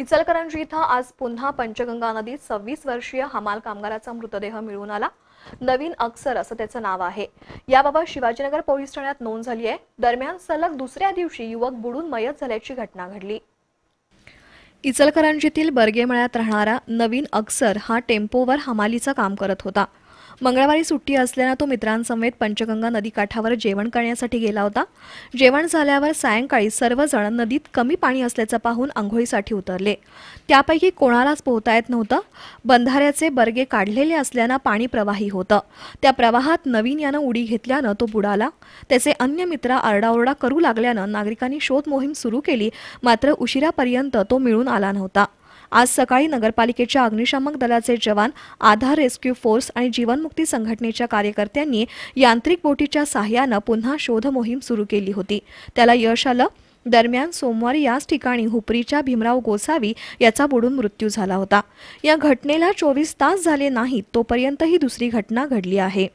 इचलकरंजी इथं आज पुन्हा पंचगंगा नदीत सव्वीस वर्षीय हमाल कामगाराचा मृतदेह मिळून आला नवीन अक्षर असं त्याचं नाव आहे याबाबत शिवाजीनगर पोलीस ठाण्यात नोंद झाली आहे दरम्यान सलग दुसऱ्या दिवशी युवक बुडून मयत झाल्याची घटना घडली इचलकरंजीतील बर्गेमळ्यात राहणारा नवीन अक्सर हा टेम्पोवर हमालीचं काम करत होता मंगळवारी सुट्टी असल्यानं तो मित्रांसमेत पंचगंगा नदीकाठावर जेवण करण्यासाठी गेला होता जेवण झाल्यावर सायंकाळी सर्वजण नदीत कमी पाणी असल्याचं पाहून आंघोळीसाठी उतरले त्यापैकी कोणालाच पोहता येत नव्हतं बंधाऱ्याचे बर्गे काढलेले असल्यानं पाणी प्रवाही होतं त्या प्रवाहात नवीन यानं उडी घेतल्यानं तो बुडाला त्याचे अन्य मित्र आरडाओरडा करू लागल्यानं नागरिकांनी शोध मोहीम सुरू केली मात्र उशिरापर्यंत तो मिळून आला नव्हता आज सकाळी नगरपालिकेच्या अग्निशामक दलाचे जवान आधार रेस्क्यू फोर्स आणि जीवनमुक्ती संघटनेच्या कार्यकर्त्यांनी यांत्रिक बोटीच्या सहाय्यानं पुन्हा शोध मोहीम सुरू केली होती त्याला यश आलं दरम्यान सोमवारी याच ठिकाणी हुपरीच्या भीमराव गोसावी याचा बुडून मृत्यू झाला होता या घटनेला चोवीस तास झाले नाहीत तोपर्यंत ही दुसरी घटना घडली आहे